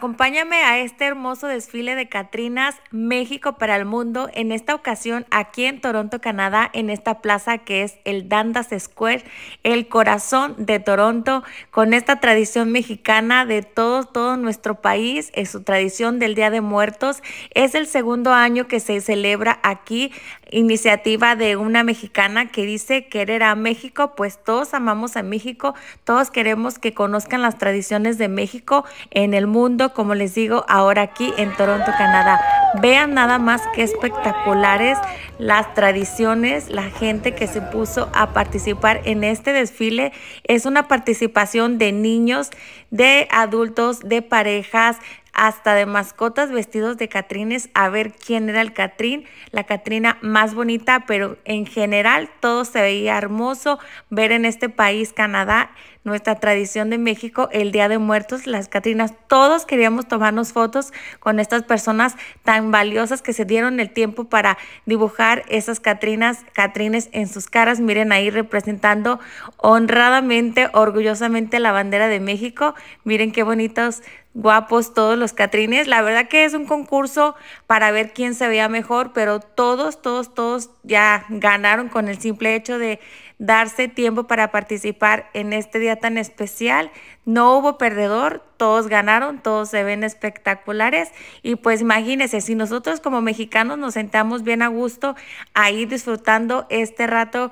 Acompáñame a este hermoso desfile de Catrinas México para el Mundo, en esta ocasión aquí en Toronto, Canadá, en esta plaza que es el Dandas Square, el corazón de Toronto, con esta tradición mexicana de todo, todo nuestro país, es su tradición del Día de Muertos. Es el segundo año que se celebra aquí, iniciativa de una mexicana que dice querer a México, pues todos amamos a México, todos queremos que conozcan las tradiciones de México en el mundo como les digo, ahora aquí en Toronto, Canadá. Vean nada más que espectaculares las tradiciones, la gente que se puso a participar en este desfile. Es una participación de niños, de adultos, de parejas, hasta de mascotas vestidos de Catrines a ver quién era el Catrín, la Catrina más bonita, pero en general todo se veía hermoso ver en este país, Canadá, nuestra tradición de México, el Día de Muertos, las Catrinas, todos queríamos tomarnos fotos con estas personas tan valiosas que se dieron el tiempo para dibujar esas Catrinas, Catrines en sus caras, miren ahí representando honradamente, orgullosamente la bandera de México, miren qué bonitos guapos todos los Catrines. La verdad que es un concurso para ver quién se veía mejor, pero todos, todos, todos ya ganaron con el simple hecho de darse tiempo para participar en este día tan especial. No hubo perdedor, todos ganaron, todos se ven espectaculares y pues imagínense, si nosotros como mexicanos nos sentamos bien a gusto ahí disfrutando este rato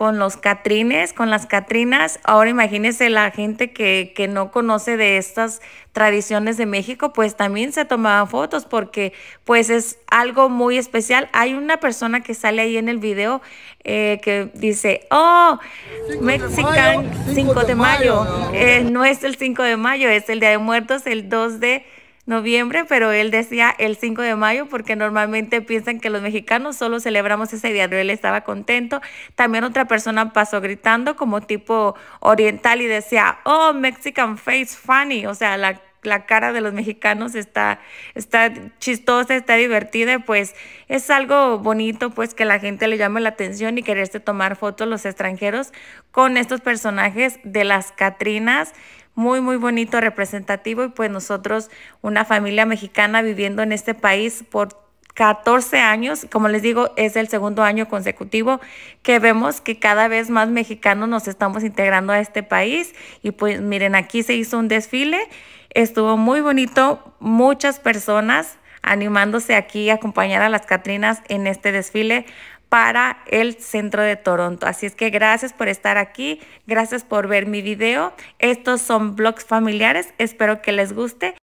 con los catrines, con las catrinas. Ahora imagínense la gente que, no conoce de estas tradiciones de México, pues también se tomaban fotos porque pues es algo muy especial. Hay una persona que sale ahí en el video eh, que dice, oh, Mexican 5 de mayo, No. Eh, no es el 5 de mayo, es el Día de Muertos, el 2 de noviembre, pero él decía el 5 de mayo porque normalmente piensan que los mexicanos solo celebramos ese día, pero él estaba contento. También otra persona pasó gritando como tipo oriental y decía, oh, Mexican face funny, o sea, la cara de los mexicanos está, está chistosa, está divertida, pues es algo bonito pues que la gente le llame la atención y quererse tomar fotos los extranjeros con estos personajes de las Catrinas muy, muy bonito, representativo y pues nosotros, una familia mexicana viviendo en este país por 14 años, como les digo, es el segundo año consecutivo que vemos que cada vez más mexicanos nos estamos integrando a este país y pues miren, aquí se hizo un desfile, estuvo muy bonito, muchas personas animándose aquí a acompañar a las Catrinas en este desfile para el centro de Toronto. Así es que gracias por estar aquí, gracias por ver mi video. Estos son blogs familiares, espero que les guste